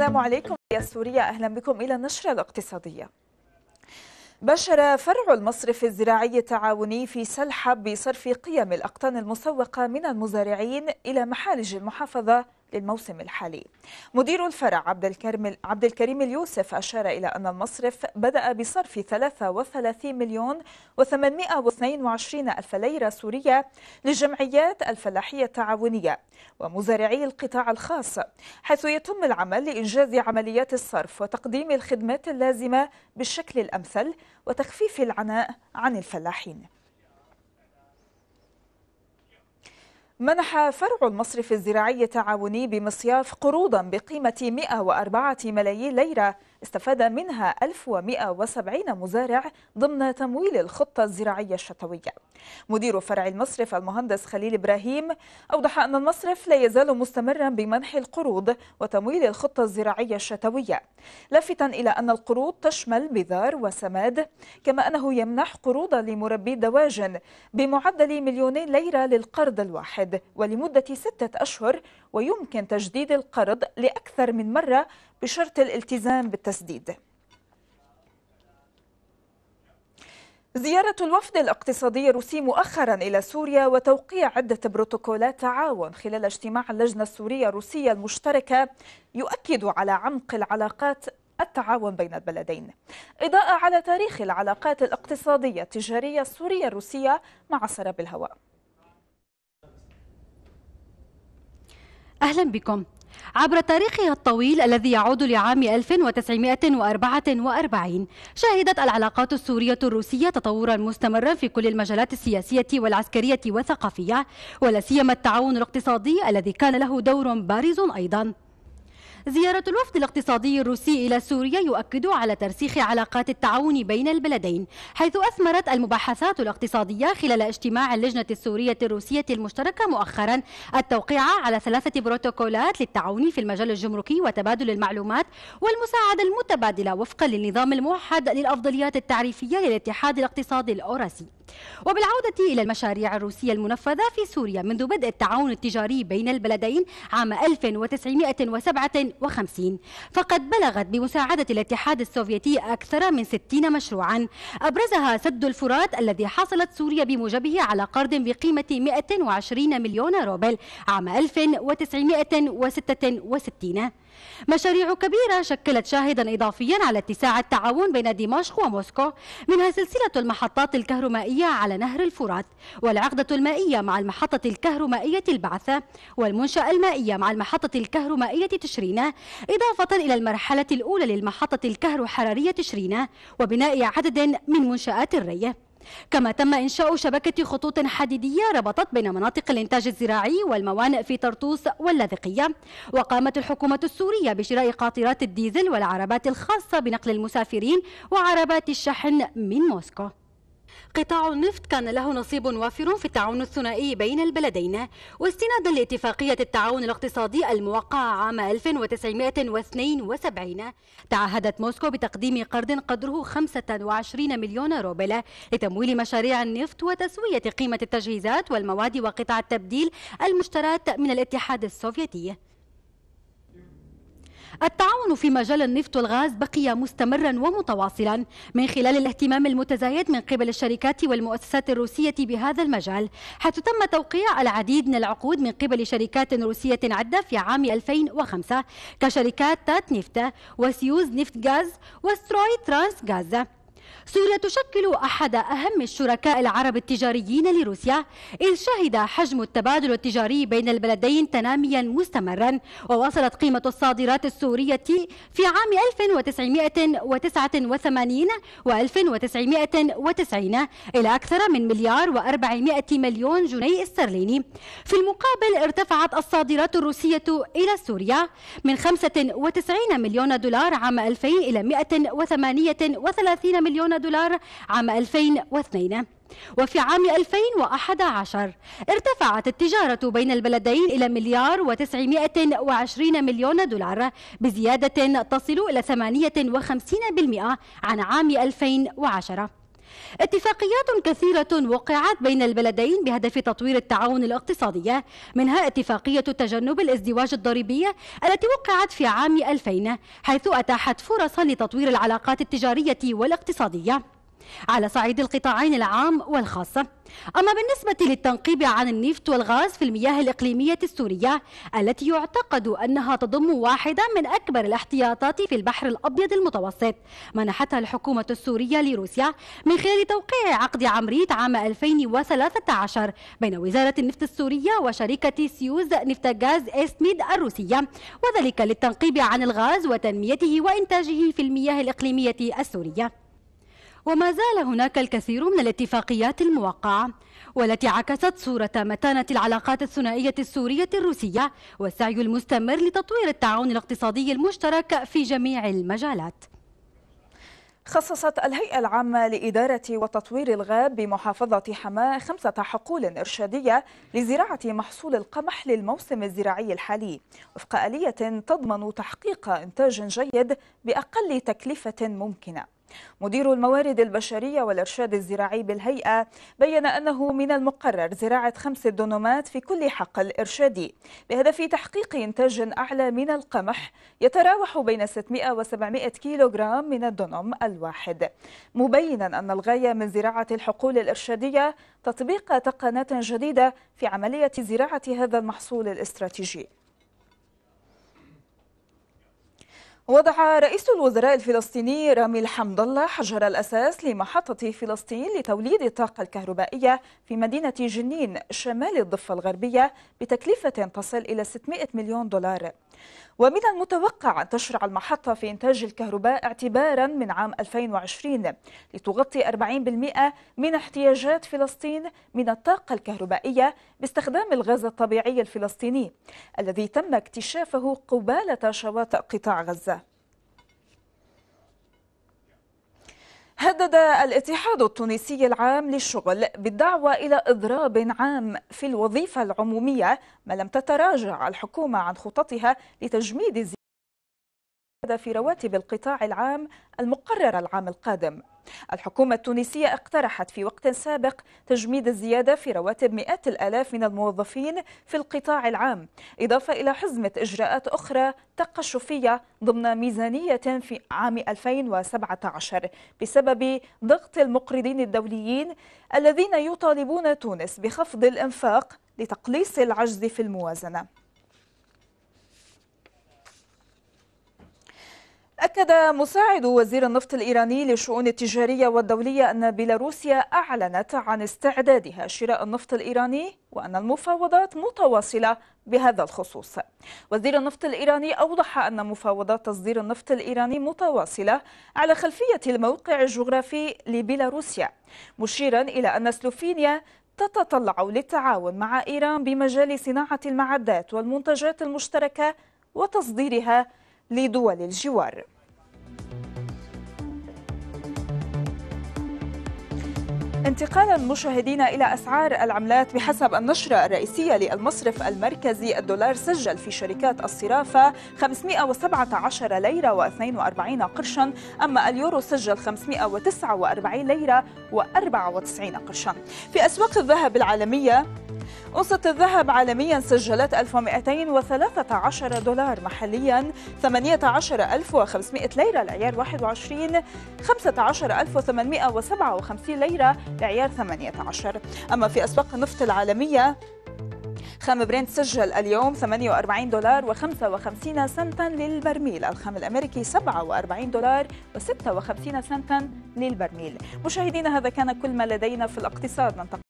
السلام عليكم يا سوريا أهلا بكم إلى النشرة الاقتصادية بشر فرع المصرف الزراعي التعاوني في سلحب بصرف قيم الأقطان المسوقة من المزارعين إلى محالج المحافظة للموسم الحالي مدير الفرع عبد الكريم عبد الكريم اليوسف أشار إلى أن المصرف بدأ بصرف 33 مليون و822 ألف ليرة سورية للجمعيات الفلاحية التعاونية ومزارعي القطاع الخاص حيث يتم العمل لإنجاز عمليات الصرف وتقديم الخدمات اللازمة بالشكل الأمثل وتخفيف العناء عن الفلاحين منح فرع المصرف الزراعي التعاوني بمصياف قروضا بقيمة 104 ملايين ليرة استفاد منها 1170 مزارع ضمن تمويل الخطة الزراعية الشتوية مدير فرع المصرف المهندس خليل إبراهيم أوضح أن المصرف لا يزال مستمرا بمنح القروض وتمويل الخطة الزراعية الشتوية لافتا إلى أن القروض تشمل بذار وسماد كما أنه يمنح قروضا لمربي دواجن بمعدل مليوني ليرة للقرض الواحد ولمدة ستة أشهر ويمكن تجديد القرض لأكثر من مرة بشرط الالتزام بالتسديد زيارة الوفد الاقتصادي الروسي مؤخرا إلى سوريا وتوقيع عدة بروتوكولات تعاون خلال اجتماع اللجنة السورية الروسية المشتركة يؤكد على عمق العلاقات التعاون بين البلدين إضاءة على تاريخ العلاقات الاقتصادية التجارية السورية الروسية مع سراب الهواء أهلا بكم عبر تاريخها الطويل الذي يعود لعام 1944 شهدت العلاقات السورية الروسية تطورا مستمرا في كل المجالات السياسية والعسكرية والثقافية ولا سيما التعاون الاقتصادي الذي كان له دور بارز أيضا زيارة الوفد الاقتصادي الروسي إلى سوريا يؤكد على ترسيخ علاقات التعاون بين البلدين حيث أثمرت المباحثات الاقتصادية خلال اجتماع اللجنة السورية الروسية المشتركة مؤخرا التوقيع على ثلاثة بروتوكولات للتعاون في المجال الجمركي وتبادل المعلومات والمساعدة المتبادلة وفقا للنظام الموحد للأفضليات التعريفية للاتحاد الاقتصادي الأوراسي وبالعودة إلى المشاريع الروسية المنفذة في سوريا منذ بدء التعاون التجاري بين البلدين عام 1957 فقد بلغت بمساعدة الاتحاد السوفيتي أكثر من 60 مشروعا أبرزها سد الفرات الذي حصلت سوريا بموجبه على قرض بقيمة 120 مليون روبل عام 1966 مشاريع كبيرة شكلت شاهدا إضافيا على اتساع التعاون بين دمشق وموسكو منها سلسلة المحطات الكهرومائية على نهر الفرات والعقدة المائية مع المحطة الكهرومائية البعثة والمنشأة المائية مع المحطة الكهرومائية تشرينة إضافة إلى المرحلة الأولى للمحطة الكهروحرارية تشرينة وبناء عدد من منشآت الري كما تم إنشاء شبكة خطوط حديدية ربطت بين مناطق الإنتاج الزراعي والموانئ في طرطوس واللاذقية وقامت الحكومة السورية بشراء قاطرات الديزل والعربات الخاصة بنقل المسافرين وعربات الشحن من موسكو قطاع النفط كان له نصيب وافر في التعاون الثنائي بين البلدين واستنادا لاتفاقية التعاون الاقتصادي الموقعة عام 1972 تعهدت موسكو بتقديم قرض قدره 25 مليون روبل لتمويل مشاريع النفط وتسوية قيمة التجهيزات والمواد وقطع التبديل المشترات من الاتحاد السوفيتي التعاون في مجال النفط والغاز بقي مستمرا ومتواصلا من خلال الاهتمام المتزايد من قبل الشركات والمؤسسات الروسية بهذا المجال حيث تم توقيع العديد من العقود من قبل شركات روسية عدة في عام 2005 كشركات تات نفتا وسيوز نفت غاز وستروي ترانس غاز سوريا تشكل أحد أهم الشركاء العرب التجاريين لروسيا إذ شهد حجم التبادل التجاري بين البلدين تناميا مستمرا ووصلت قيمة الصادرات السورية في عام 1989 و 1990 إلى أكثر من مليار و400 مليون جنيه استرليني في المقابل ارتفعت الصادرات الروسية إلى سوريا من 95 مليون دولار عام 2000 إلى 138 مليون مليون دولار عام 2002 وفي عام 2011 ارتفعت التجارة بين البلدين إلى مليار و920 مليون دولار بزيادة تصل إلى 58% عن عام 2010 اتفاقيات كثيرة وقعت بين البلدين بهدف تطوير التعاون الاقتصادي منها اتفاقية تجنب الازدواج الضريبي التي وقعت في عام 2000 حيث أتاحت فرصا لتطوير العلاقات التجارية والاقتصادية على صعيد القطاعين العام والخاص أما بالنسبة للتنقيب عن النفط والغاز في المياه الإقليمية السورية التي يعتقد أنها تضم واحدة من أكبر الاحتياطات في البحر الأبيض المتوسط منحتها الحكومة السورية لروسيا من خلال توقيع عقد عمريت عام 2013 بين وزارة النفط السورية وشركة سيوز غاز إسميد الروسية وذلك للتنقيب عن الغاز وتنميته وإنتاجه في المياه الإقليمية السورية وما زال هناك الكثير من الاتفاقيات الموقعة والتي عكست صورة متانة العلاقات الثنائية السورية الروسية والسعي المستمر لتطوير التعاون الاقتصادي المشترك في جميع المجالات خصصت الهيئة العامة لإدارة وتطوير الغاب بمحافظة حماة خمسة حقول إرشادية لزراعة محصول القمح للموسم الزراعي الحالي وفق آلية تضمن تحقيق إنتاج جيد بأقل تكلفة ممكنة مدير الموارد البشرية والإرشاد الزراعي بالهيئة بين أنه من المقرر زراعة خمس دونمات في كل حقل إرشادي بهدف تحقيق إنتاج أعلى من القمح يتراوح بين 600 و 700 كيلوغرام من الدونم الواحد مبينا أن الغاية من زراعة الحقول الإرشادية تطبيق تقنيات جديدة في عملية زراعة هذا المحصول الاستراتيجي وضع رئيس الوزراء الفلسطيني رامي الحمد الله حجر الأساس لمحطة فلسطين لتوليد الطاقة الكهربائية في مدينة جنين شمال الضفة الغربية بتكلفة تصل إلى 600 مليون دولار ومن المتوقع أن تشرع المحطة في إنتاج الكهرباء اعتبارا من عام 2020 لتغطي 40% من احتياجات فلسطين من الطاقة الكهربائية باستخدام الغاز الطبيعي الفلسطيني الذي تم اكتشافه قبالة شواطئ قطاع غزة هدد الاتحاد التونسي العام للشغل بالدعوة إلى إضراب عام في الوظيفة العمومية ما لم تتراجع الحكومة عن خططها لتجميد في رواتب القطاع العام المقررة العام القادم الحكومة التونسية اقترحت في وقت سابق تجميد الزيادة في رواتب مئات الآلاف من الموظفين في القطاع العام إضافة إلى حزمة إجراءات أخرى تقشفية ضمن ميزانية في عام 2017 بسبب ضغط المقرضين الدوليين الذين يطالبون تونس بخفض الإنفاق لتقليص العجز في الموازنة أكد مساعد وزير النفط الإيراني للشؤون التجارية والدولية أن بيلاروسيا أعلنت عن استعدادها شراء النفط الإيراني وأن المفاوضات متواصلة بهذا الخصوص وزير النفط الإيراني أوضح أن مفاوضات تصدير النفط الإيراني متواصلة على خلفية الموقع الجغرافي لبيلاروسيا مشيرا إلى أن سلوفينيا تتطلع للتعاون مع إيران بمجال صناعة المعدات والمنتجات المشتركة وتصديرها لدول الجوار انتقالا مشاهدينا الى اسعار العملات بحسب النشره الرئيسيه للمصرف المركزي الدولار سجل في شركات الصرافه 517 ليره و42 قرشا اما اليورو سجل 549 ليره و94 قرشا في اسواق الذهب العالميه أنصة الذهب عالميا سجلت 1213 دولار محليا 18500 ليرة لعيار 21 15857 ليرة لعيار 18 أما في أسواق النفط العالمية خام برينت سجل اليوم 48 دولار و55 سنتا للبرميل الخام الأمريكي 47 دولار و56 سنتا للبرميل مشاهدينا هذا كان كل ما لدينا في الاقتصاد ننتقل